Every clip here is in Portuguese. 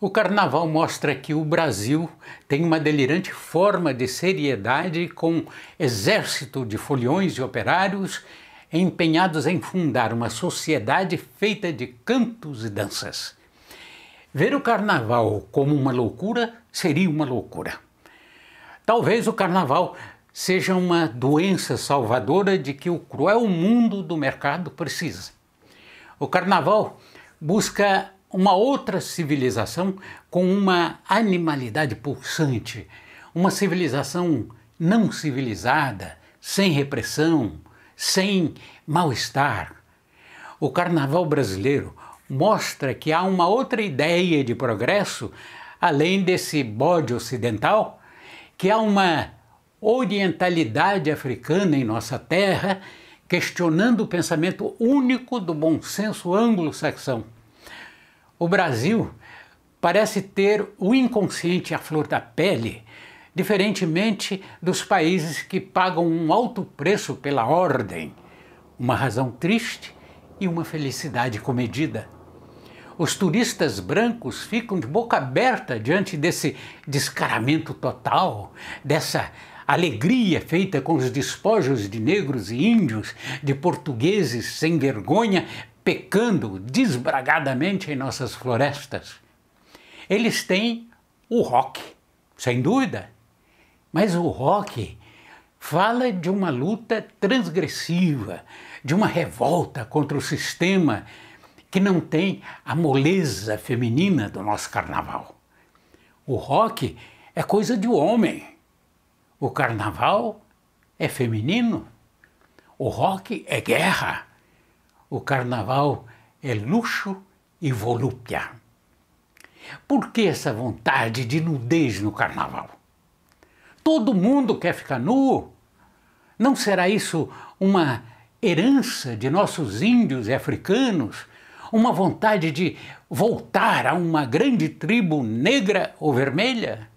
O carnaval mostra que o Brasil tem uma delirante forma de seriedade com exército de foliões e operários empenhados em fundar uma sociedade feita de cantos e danças. Ver o carnaval como uma loucura seria uma loucura. Talvez o carnaval seja uma doença salvadora de que o cruel mundo do mercado precisa. O carnaval busca uma outra civilização com uma animalidade pulsante, uma civilização não civilizada, sem repressão, sem mal-estar. O carnaval brasileiro mostra que há uma outra ideia de progresso além desse bode ocidental, que há uma orientalidade africana em nossa terra, questionando o pensamento único do bom senso anglo-saxão. O Brasil parece ter o inconsciente à flor da pele, diferentemente dos países que pagam um alto preço pela ordem, uma razão triste e uma felicidade comedida. Os turistas brancos ficam de boca aberta diante desse descaramento total, dessa alegria feita com os despojos de negros e índios, de portugueses sem vergonha, pecando desbragadamente em nossas florestas, eles têm o rock, sem dúvida. Mas o rock fala de uma luta transgressiva, de uma revolta contra o sistema que não tem a moleza feminina do nosso carnaval. O rock é coisa de homem. O carnaval é feminino. O rock é guerra o carnaval é luxo e volúpia. Por que essa vontade de nudez no carnaval? Todo mundo quer ficar nu. Não será isso uma herança de nossos índios e africanos? Uma vontade de voltar a uma grande tribo negra ou vermelha?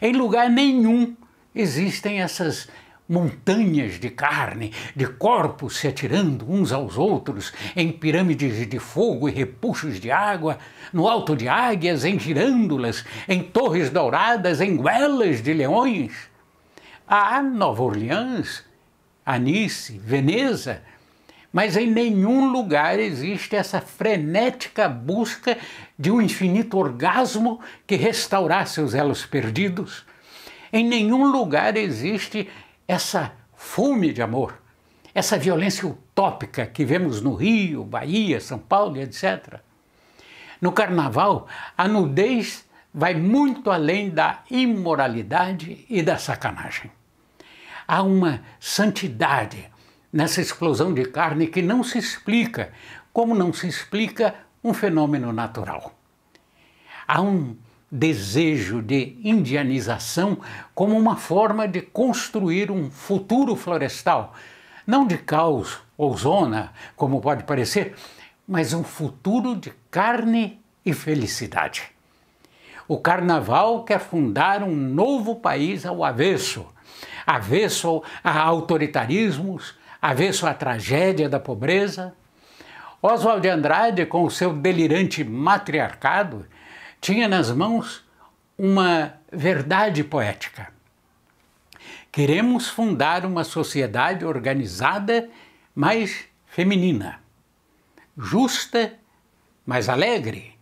Em lugar nenhum existem essas montanhas de carne, de corpos se atirando uns aos outros, em pirâmides de fogo e repuxos de água, no alto de águias, em girândulas, em torres douradas, em guelas de leões. Há Nova Orleans, Anice, Veneza, mas em nenhum lugar existe essa frenética busca de um infinito orgasmo que restaurasse os elos perdidos. Em nenhum lugar existe essa fome de amor, essa violência utópica que vemos no Rio, Bahia, São Paulo, etc. No carnaval, a nudez vai muito além da imoralidade e da sacanagem. Há uma santidade nessa explosão de carne que não se explica, como não se explica um fenômeno natural. Há um desejo de indianização como uma forma de construir um futuro florestal, não de caos ou zona, como pode parecer, mas um futuro de carne e felicidade. O carnaval quer fundar um novo país ao avesso, avesso a autoritarismos, avesso à tragédia da pobreza. Oswald de Andrade, com o seu delirante matriarcado, tinha nas mãos uma verdade poética. Queremos fundar uma sociedade organizada, mas feminina, justa, mas alegre,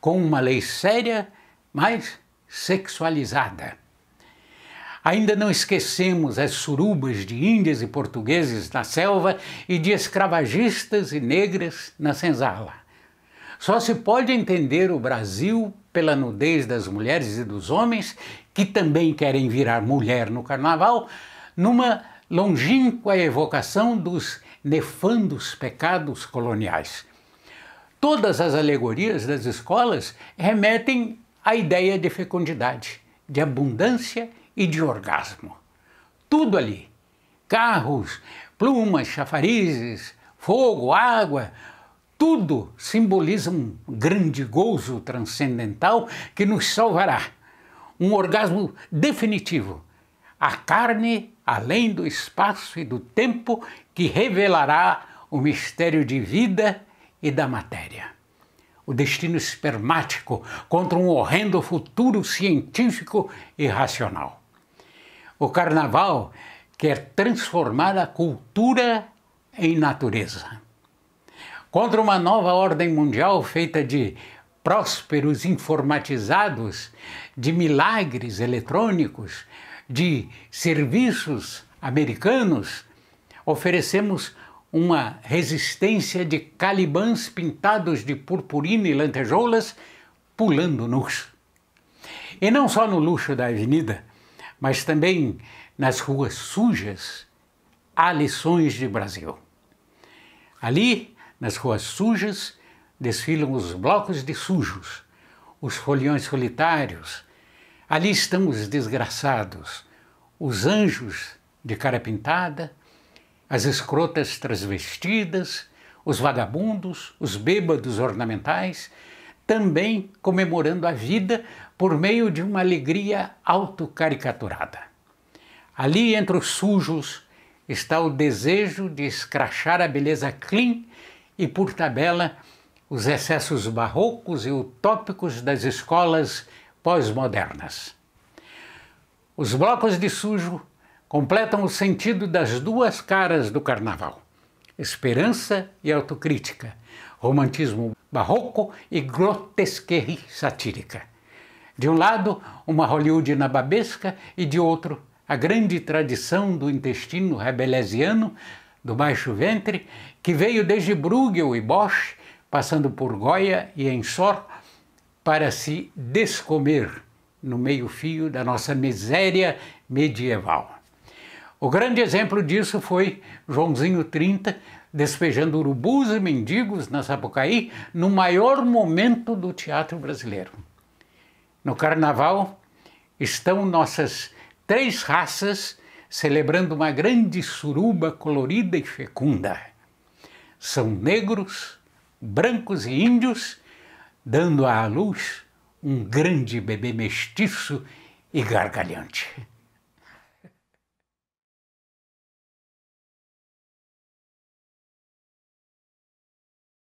com uma lei séria, mas sexualizada. Ainda não esquecemos as surubas de índias e portugueses na selva e de escravagistas e negras na senzala. Só se pode entender o Brasil pela nudez das mulheres e dos homens, que também querem virar mulher no carnaval, numa longínqua evocação dos nefandos pecados coloniais. Todas as alegorias das escolas remetem à ideia de fecundidade, de abundância e de orgasmo. Tudo ali carros, plumas, chafarizes, fogo, água tudo simboliza um grande gozo transcendental que nos salvará. Um orgasmo definitivo. A carne além do espaço e do tempo que revelará o mistério de vida e da matéria. O destino espermático contra um horrendo futuro científico e racional. O carnaval quer transformar a cultura em natureza contra uma nova ordem mundial feita de prósperos informatizados, de milagres eletrônicos, de serviços americanos, oferecemos uma resistência de calibãs pintados de purpurina e lantejoulas pulando nus. E não só no luxo da avenida, mas também nas ruas sujas, há lições de Brasil. Ali, nas ruas sujas desfilam os blocos de sujos, os folhões solitários. Ali estão os desgraçados, os anjos de cara pintada, as escrotas transvestidas, os vagabundos, os bêbados ornamentais, também comemorando a vida por meio de uma alegria autocaricaturada. Ali entre os sujos está o desejo de escrachar a beleza clean e, por tabela, os excessos barrocos e utópicos das escolas pós-modernas. Os blocos de sujo completam o sentido das duas caras do carnaval: esperança e autocrítica, romantismo barroco e grotesquerie satírica. De um lado, uma Hollywood na babesca e de outro, a grande tradição do intestino rebelesiano do baixo ventre, que veio desde Bruegel e Bosch, passando por Goya e Ensor, para se descomer no meio-fio da nossa miséria medieval. O grande exemplo disso foi Joãozinho 30 despejando urubus e mendigos na Sapucaí no maior momento do teatro brasileiro. No carnaval estão nossas três raças celebrando uma grande suruba colorida e fecunda. São negros, brancos e índios, dando à luz um grande bebê mestiço e gargalhante.